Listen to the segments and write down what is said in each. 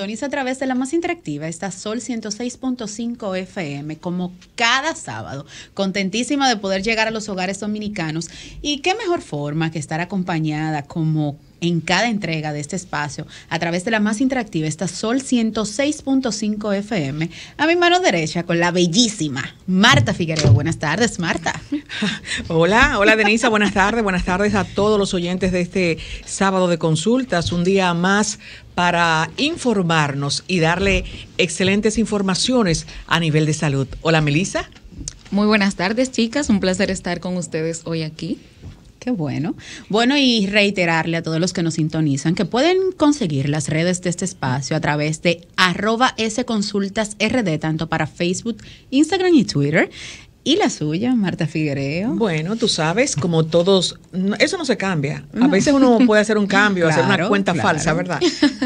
a través de la más interactiva, está Sol 106.5 FM, como cada sábado. Contentísima de poder llegar a los hogares dominicanos. Y qué mejor forma que estar acompañada como en cada entrega de este espacio a través de la más interactiva, está Sol 106.5 FM, a mi mano derecha con la bellísima Marta Figueroa. Buenas tardes, Marta. Hola, hola Denisa, buenas tardes, buenas tardes a todos los oyentes de este sábado de consultas, un día más para informarnos y darle excelentes informaciones a nivel de salud. Hola, Melisa Muy buenas tardes, chicas. Un placer estar con ustedes hoy aquí. Qué bueno. Bueno, y reiterarle a todos los que nos sintonizan que pueden conseguir las redes de este espacio a través de arroba sconsultasrd, tanto para Facebook, Instagram y Twitter. Y la suya, Marta Figuereo. Bueno, tú sabes, como todos, eso no se cambia. A veces uno puede hacer un cambio, hacer una cuenta falsa, ¿verdad?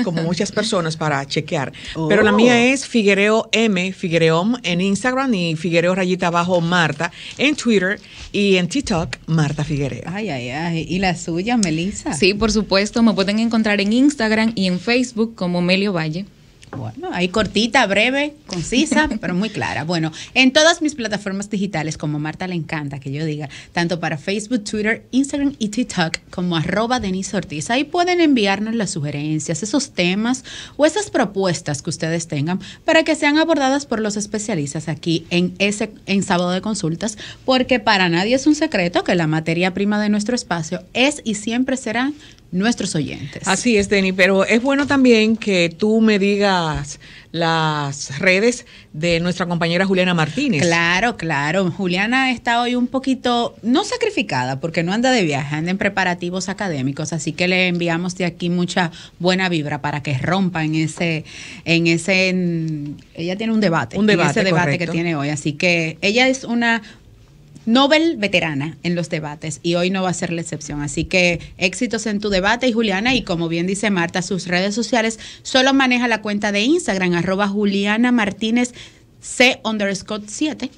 Como muchas personas para chequear. Pero la mía oh. es Figuereo M, Figuereom en Instagram y Figuereo rayita abajo Marta en Twitter y en TikTok Marta Figuereo. Ay, ay, ay. ¿Y la suya, Melissa? Sí, por supuesto, me pueden encontrar en Instagram y en Facebook como Melio Valle. Bueno, ahí cortita, breve, concisa, pero muy clara. Bueno, en todas mis plataformas digitales, como Marta le encanta que yo diga, tanto para Facebook, Twitter, Instagram y TikTok, como arroba Denise Ortiz, ahí pueden enviarnos las sugerencias, esos temas o esas propuestas que ustedes tengan para que sean abordadas por los especialistas aquí en, ese, en Sábado de Consultas, porque para nadie es un secreto que la materia prima de nuestro espacio es y siempre será nuestros oyentes. Así es, Denny, pero es bueno también que tú me digas las redes de nuestra compañera Juliana Martínez. Claro, claro. Juliana está hoy un poquito, no sacrificada, porque no anda de viaje, anda en preparativos académicos, así que le enviamos de aquí mucha buena vibra para que rompa en ese, en ese, ella tiene un debate, un debate, ese debate que tiene hoy, así que ella es una Nobel veterana en los debates y hoy no va a ser la excepción. Así que éxitos en tu debate y Juliana y como bien dice Marta, sus redes sociales solo maneja la cuenta de Instagram arroba Juliana Martínez C underscore 7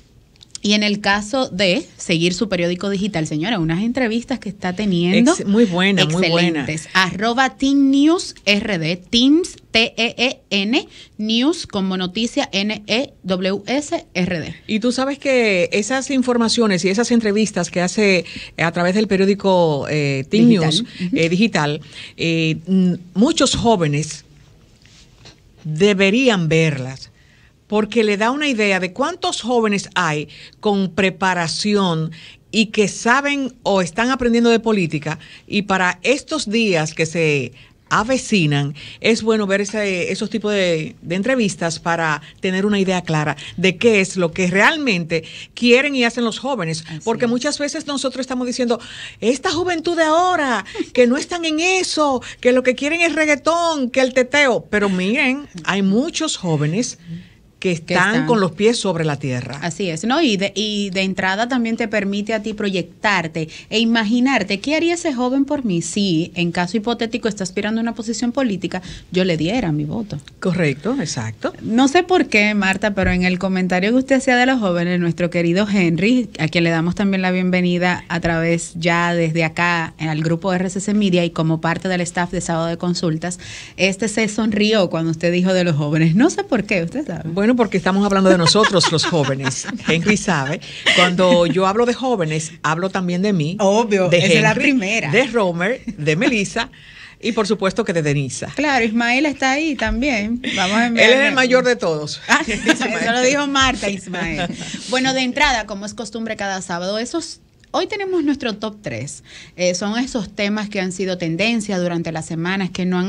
y en el caso de seguir su periódico digital, señora, unas entrevistas que está teniendo. muy buenas, muy buenas. Arroba Team News RD, Teams, T-E-E-N, News como noticia N-E-W-S-R-D. Y tú sabes que esas informaciones y esas entrevistas que hace a través del periódico eh, Team News eh, digital, eh, muchos jóvenes deberían verlas porque le da una idea de cuántos jóvenes hay con preparación y que saben o están aprendiendo de política y para estos días que se avecinan, es bueno ver esos tipos de, entrevistas para tener una idea clara de qué es lo que realmente quieren y hacen los jóvenes. Porque muchas veces nosotros estamos diciendo, esta juventud de ahora, que no están en eso, que lo que quieren es reggaetón, que el teteo. Pero miren, hay muchos jóvenes que están, con los pies sobre la tierra. Así es, ¿no? Y de, y de entrada también te permite a ti proyectarte e imaginarte qué haría ese joven por mí si, en caso hipotético, está aspirando a una posición política, yo le diera mi voto. Correcto, exacto. No sé por qué, Marta, pero en el comentario que usted hacía de los jóvenes, nuestro querido Henry, a quien le damos también la bienvenida a través ya desde acá al grupo RCC Media y como parte del staff de Sábado de Consultas, este se sonrió cuando usted dijo de los jóvenes. No sé por qué, usted sabe. Bueno, porque estamos hablando de nosotros los jóvenes. Henry sabe. Cuando yo hablo de jóvenes, hablo también de mí. Obvio, de la primera. De Romer, de Melissa. Y por supuesto que de Denisa. Claro, Ismael está ahí también. Vamos a Él es el mayor de todos. Ah, eso lo dijo Marta Ismael. Bueno, de entrada, como es costumbre cada sábado, esos Hoy tenemos nuestro top 3. Eh, son esos temas que han sido tendencia durante las semanas, que no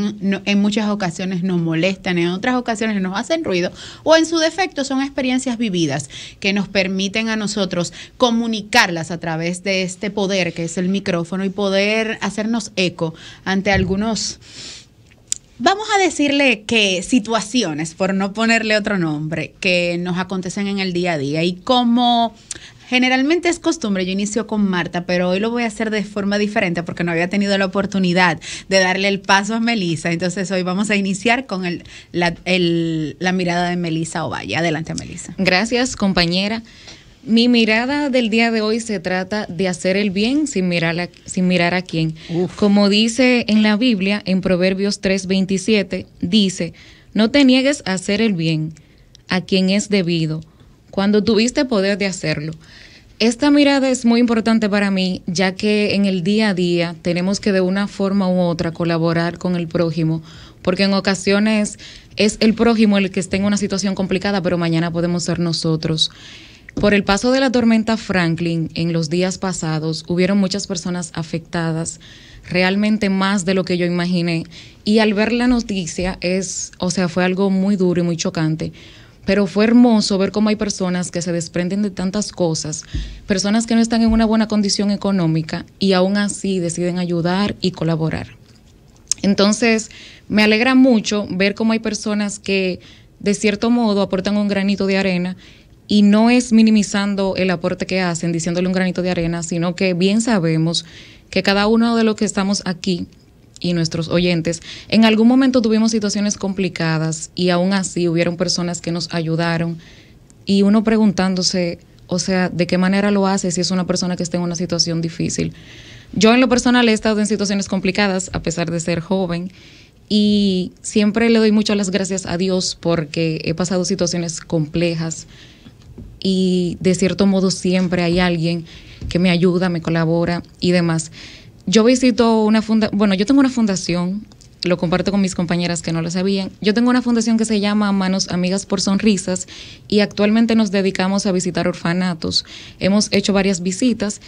en muchas ocasiones nos molestan, en otras ocasiones nos hacen ruido, o en su defecto son experiencias vividas que nos permiten a nosotros comunicarlas a través de este poder que es el micrófono y poder hacernos eco ante algunos Vamos a decirle que situaciones, por no ponerle otro nombre, que nos acontecen en el día a día y cómo... Generalmente es costumbre, yo inicio con Marta, pero hoy lo voy a hacer de forma diferente porque no había tenido la oportunidad de darle el paso a Melisa. Entonces hoy vamos a iniciar con la, mirada de Melisa Ovalle. Adelante, Melisa. Gracias, compañera. Mi mirada del día de hoy se trata de hacer el bien sin mirar a, sin mirar a quién. Como dice en la Biblia, en Proverbios 3:27, dice, no te niegues a hacer el bien a quien es debido cuando tuviste poder de hacerlo. Esta mirada es muy importante para mí, ya que en el día a día tenemos que de una forma u otra colaborar con el prójimo, porque en ocasiones es el prójimo el que está en una situación complicada, pero mañana podemos ser nosotros. Por el paso de la tormenta Franklin en los días pasados, hubieron muchas personas afectadas, realmente más de lo que yo imaginé, y al ver la noticia es, o sea, fue algo muy duro y muy chocante, pero fue hermoso ver cómo hay personas que se desprenden de tantas cosas, personas que no están en una buena condición económica y aún así deciden ayudar y colaborar. Entonces, me alegra mucho ver cómo hay personas que de cierto modo aportan un granito de arena y no es minimizando el aporte que hacen, diciéndole un granito de arena, sino que bien sabemos que cada uno de los que estamos aquí y nuestros oyentes, en algún momento tuvimos situaciones complicadas y aún así hubieron personas que nos ayudaron y uno preguntándose, o sea, ¿de qué manera lo hace si es una persona que está en una situación difícil? Yo en lo personal he estado en situaciones complicadas a pesar de ser joven y siempre le doy muchas las gracias a Dios porque he pasado situaciones complejas y de cierto modo siempre hay alguien que me ayuda, me colabora y demás yo visito una funda, bueno, yo tengo una fundación, lo comparto con mis compañeras que no lo sabían. Yo tengo una fundación que se llama Manos Amigas por Sonrisas y actualmente nos dedicamos a visitar orfanatos. Hemos hecho varias visitas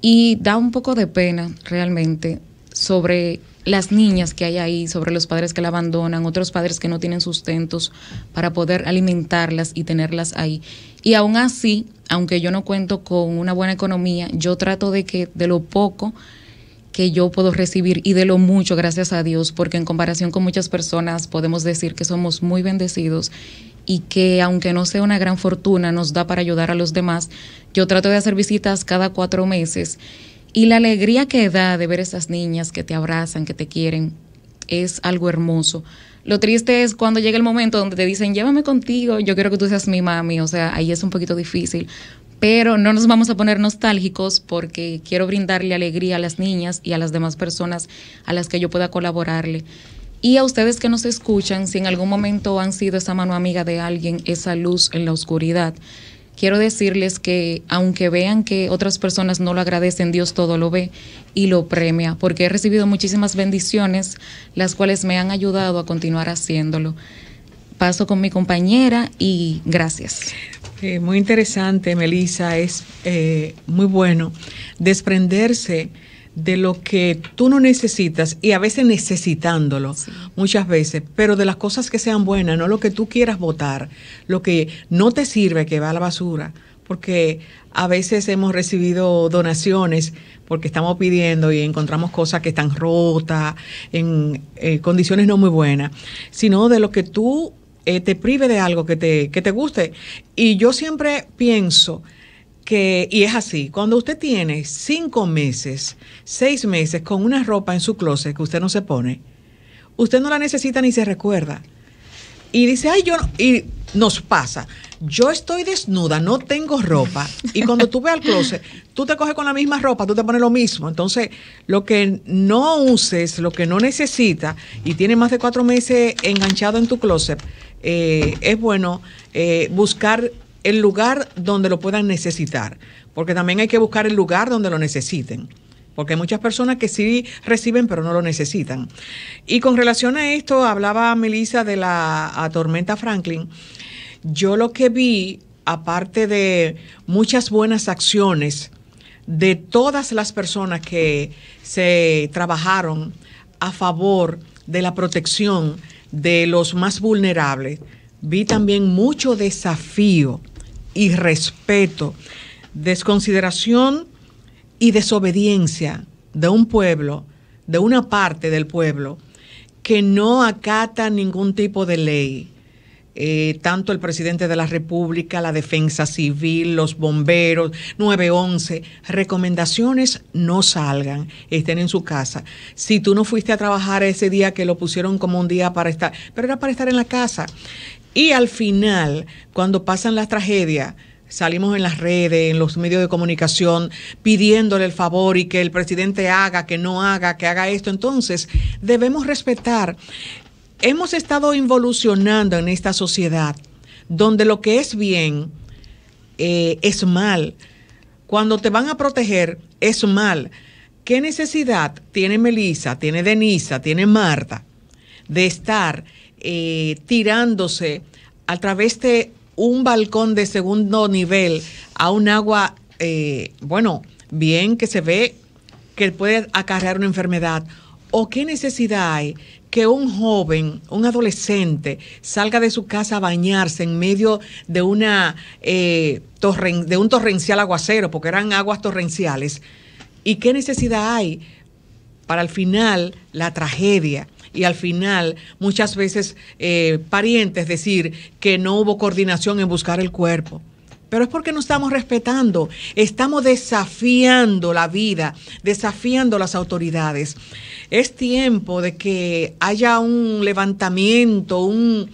y da un poco de pena realmente sobre las niñas que hay ahí, sobre los padres que la abandonan, otros padres que no tienen sustentos para poder alimentarlas y tenerlas ahí. Y aún así, aunque yo no cuento con una buena economía, yo trato de que de lo poco que yo puedo recibir y de lo mucho, gracias a Dios, porque en comparación con muchas personas podemos decir que somos muy bendecidos y que aunque no sea una gran fortuna, nos da para ayudar a los demás. Yo trato de hacer visitas cada cuatro meses y la alegría que da de ver esas niñas que te abrazan, que te quieren, es algo hermoso. Lo triste es cuando llega el momento donde te dicen, llévame contigo, yo quiero que tú seas mi mami, o sea, ahí es un poquito difícil, pero no nos vamos a poner nostálgicos porque quiero brindarle alegría a las niñas y a las demás personas a las que yo pueda colaborarle. Y a ustedes que nos escuchan, si en algún momento han sido esa mano amiga de alguien, esa luz en la oscuridad, quiero decirles que aunque vean que otras personas no lo agradecen, Dios todo lo ve y lo premia, porque he recibido muchísimas bendiciones, las cuales me han ayudado a continuar haciéndolo. Paso con mi compañera y gracias muy interesante, Melissa, es eh, muy bueno desprenderse de lo que tú no necesitas y a veces necesitándolo, muchas veces, pero de las cosas que sean buenas, no lo que tú quieras votar, lo que no te sirve que va a la basura, porque a veces hemos recibido donaciones porque estamos pidiendo y encontramos cosas que están rotas, en eh, condiciones no muy buenas, sino de lo que tú eh, te prive de algo que te, que te guste. Y yo siempre pienso que, y es así, cuando usted tiene cinco meses, seis meses con una ropa en su closet que usted no se pone, usted no la necesita ni se recuerda. Y dice, ay, yo no, nos pasa. Yo estoy desnuda, no tengo ropa. Y cuando tú ves al closet, tú te coges con la misma ropa, tú te pones lo mismo. Entonces, lo que no uses, lo que no necesitas y tiene más de cuatro meses enganchado en tu closet, eh, es bueno eh, buscar el lugar donde lo puedan necesitar. Porque también hay que buscar el lugar donde lo necesiten porque hay muchas personas que sí reciben pero no lo necesitan. Y con relación a esto, hablaba Melissa de la tormenta Franklin. Yo lo que vi, aparte de muchas buenas acciones de todas las personas que se trabajaron a favor de la protección de los más vulnerables, vi también mucho desafío y respeto, desconsideración y desobediencia de un pueblo, de una parte del pueblo, que no acata ningún tipo de ley. Eh, tanto el presidente de la República, la defensa civil, los bomberos, 911, recomendaciones no salgan, estén en su casa. Si tú no fuiste a trabajar ese día que lo pusieron como un día para estar, pero era para estar en la casa. Y al final, cuando pasan las tragedias, salimos en las redes, en los medios de comunicación, pidiéndole el favor y que el presidente haga, que no haga, que haga esto. Entonces, debemos respetar. Hemos estado involucionando en esta sociedad donde lo que es bien eh, es mal. Cuando te van a proteger es mal. ¿Qué necesidad tiene Melisa, tiene Denisa, tiene Marta de estar eh, tirándose a través de un balcón de segundo nivel a un agua, eh, bueno, bien que se ve que puede acarrear una enfermedad? ¿O qué necesidad hay que un joven, un adolescente, salga de su casa a bañarse en medio de, una, eh, de un torrencial aguacero, porque eran aguas torrenciales? ¿Y qué necesidad hay para al final la tragedia? y al final muchas veces eh, parientes decir que no hubo coordinación en buscar el cuerpo. Pero es porque no estamos respetando, estamos desafiando la vida, desafiando las autoridades. Es tiempo de que haya un levantamiento, un,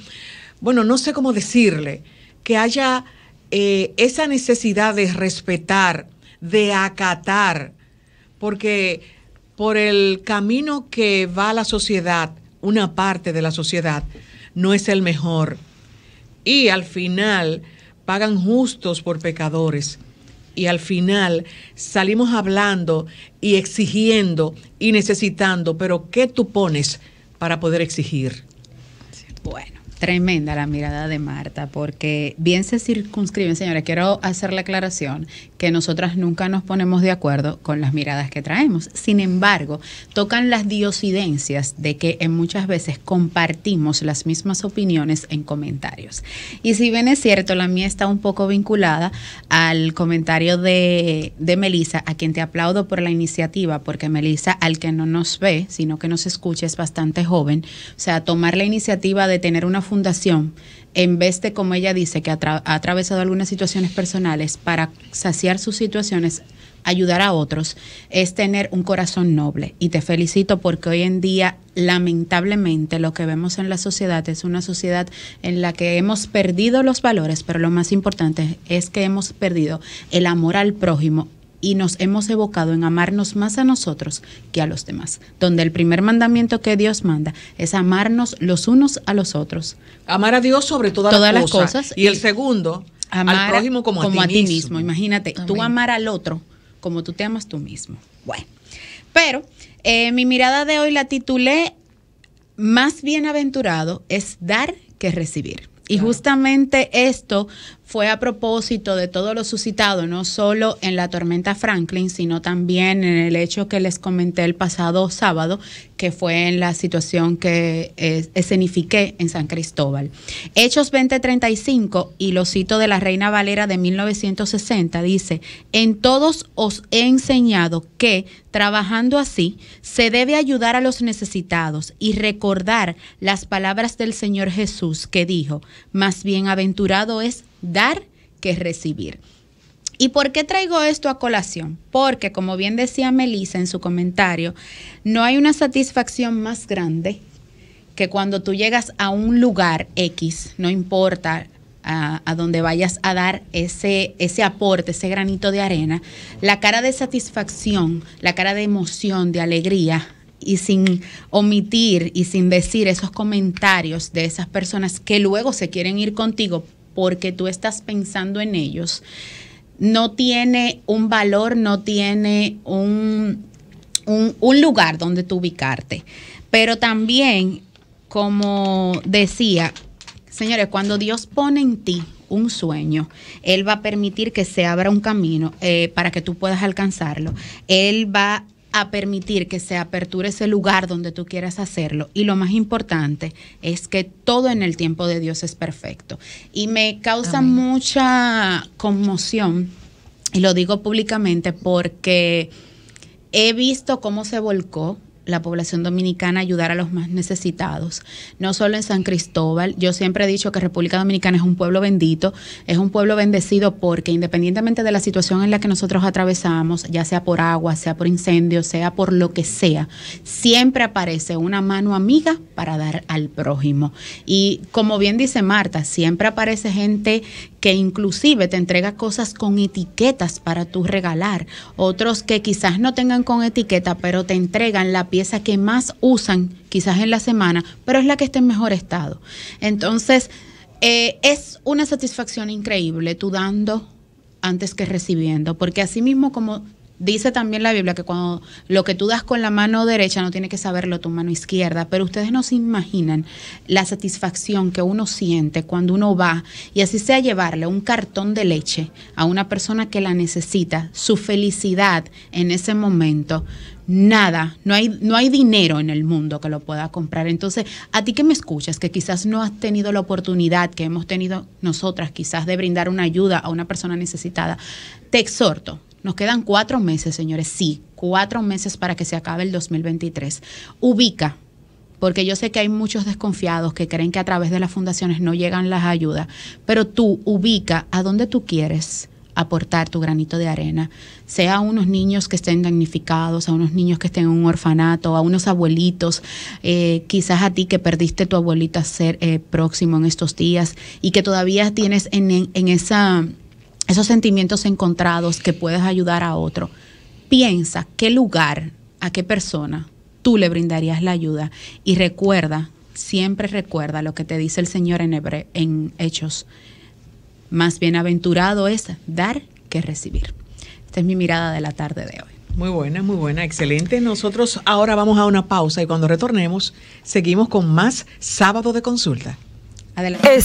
bueno, no sé cómo decirle, que haya eh, esa necesidad de respetar, de acatar, porque por el camino que va la sociedad, una parte de la sociedad, no es el mejor. Y al final pagan justos por pecadores. Y al final salimos hablando y exigiendo y necesitando, pero ¿qué tú pones para poder exigir? Bueno, tremenda la mirada de Marta, porque bien se circunscriben, señora, quiero hacer la aclaración, que nosotras nunca nos ponemos de acuerdo con las miradas que traemos. Sin embargo, tocan las diosidencias de que en muchas veces compartimos las mismas opiniones en comentarios. Y si bien es cierto, la mía está un poco vinculada al comentario de, de Melissa, a quien te aplaudo por la iniciativa, porque Melisa, al que no nos ve, sino que nos escucha, es bastante joven. O sea, tomar la iniciativa de tener una fundación en vez de, como ella dice, que ha, atravesado algunas situaciones personales para saciar sus situaciones, ayudar a otros es tener un corazón noble. Y te felicito porque hoy en día, lamentablemente, lo que vemos en la sociedad es una sociedad en la que hemos perdido los valores, pero lo más importante es que hemos perdido el amor al prójimo y nos hemos evocado en amarnos más a nosotros que a los demás, donde el primer mandamiento que Dios manda es amarnos los unos a los otros. Amar a Dios sobre todas, las cosas. Y el segundo, amar al prójimo como, a, ti, mismo. Imagínate, tú amar al otro como tú te amas tú mismo. Bueno, pero eh, mi mirada de hoy la titulé Más bienaventurado es dar que recibir. Y justamente esto fue a propósito de todo lo suscitado, no solo en la tormenta Franklin, sino también en el hecho que les comenté el pasado sábado, que fue en la situación que eh, escenifiqué en San Cristóbal. Hechos 20:35, y lo cito de la Reina Valera de 1960, dice, en todos os he enseñado que, trabajando así, se debe ayudar a los necesitados y recordar las palabras del Señor Jesús que dijo, más bienaventurado es dar que recibir. ¿Y por qué traigo esto a colación? Porque, como bien decía Melissa en su comentario, no hay una satisfacción más grande que cuando tú llegas a un lugar X, no importa a, dónde vayas a dar ese, ese aporte, ese granito de arena, la cara de satisfacción, la cara de emoción, de alegría, y sin omitir y sin decir esos comentarios de esas personas que luego se quieren ir contigo porque tú estás pensando en ellos, no tiene un valor, no tiene un, lugar donde tú ubicarte. Pero también, como decía, señores, cuando Dios pone en ti un sueño, Él va a permitir que se abra un camino eh, para que tú puedas alcanzarlo. Él va a permitir que se aperture ese lugar donde tú quieras hacerlo. Y lo más importante es que todo en el tiempo de Dios es perfecto. Y me causa mucha conmoción, y lo digo públicamente, porque he visto cómo se volcó la población dominicana ayudar a los más necesitados. No solo en San Cristóbal, yo siempre he dicho que República Dominicana es un pueblo bendito, es un pueblo bendecido porque independientemente de la situación en la que nosotros atravesamos, ya sea por agua, sea por incendio, sea por lo que sea, siempre aparece una mano amiga para dar al prójimo. Y como bien dice Marta, siempre aparece gente que inclusive te entrega cosas con etiquetas para tú regalar, otros que quizás no tengan con etiqueta, pero te entregan la pieza que más usan quizás en la semana, pero es la que está en mejor estado. Entonces, eh, es una satisfacción increíble tú dando antes que recibiendo, porque así mismo como Dice también la Biblia que cuando lo que tú das con la mano derecha no tiene que saberlo tu mano izquierda, pero ustedes no se imaginan la satisfacción que uno siente cuando uno va y así sea llevarle un cartón de leche a una persona que la necesita, su felicidad en ese momento. Nada, no hay, no hay dinero en el mundo que lo pueda comprar. Entonces, a ti que me escuchas, que quizás no has tenido la oportunidad que hemos tenido nosotras quizás de brindar una ayuda a una persona necesitada, te exhorto nos quedan cuatro meses, señores, sí, cuatro meses para que se acabe el 2023. Ubica, porque yo sé que hay muchos desconfiados que creen que a través de las fundaciones no llegan las ayudas, pero tú ubica a dónde tú quieres aportar tu granito de arena, sea a unos niños que estén damnificados, a unos niños que estén en un orfanato, a unos abuelitos, eh, quizás a ti que perdiste tu abuelita ser eh, próximo en estos días y que todavía tienes en esa esos sentimientos encontrados que puedes ayudar a otro, piensa qué lugar, a qué persona tú le brindarías la ayuda y recuerda, siempre recuerda lo que te dice el Señor en, en Hechos. Más bienaventurado es dar que recibir. Esta es mi mirada de la tarde de hoy. Muy buena, muy buena, excelente. Nosotros ahora vamos a una pausa y cuando retornemos seguimos con más sábado de consulta. Adelante.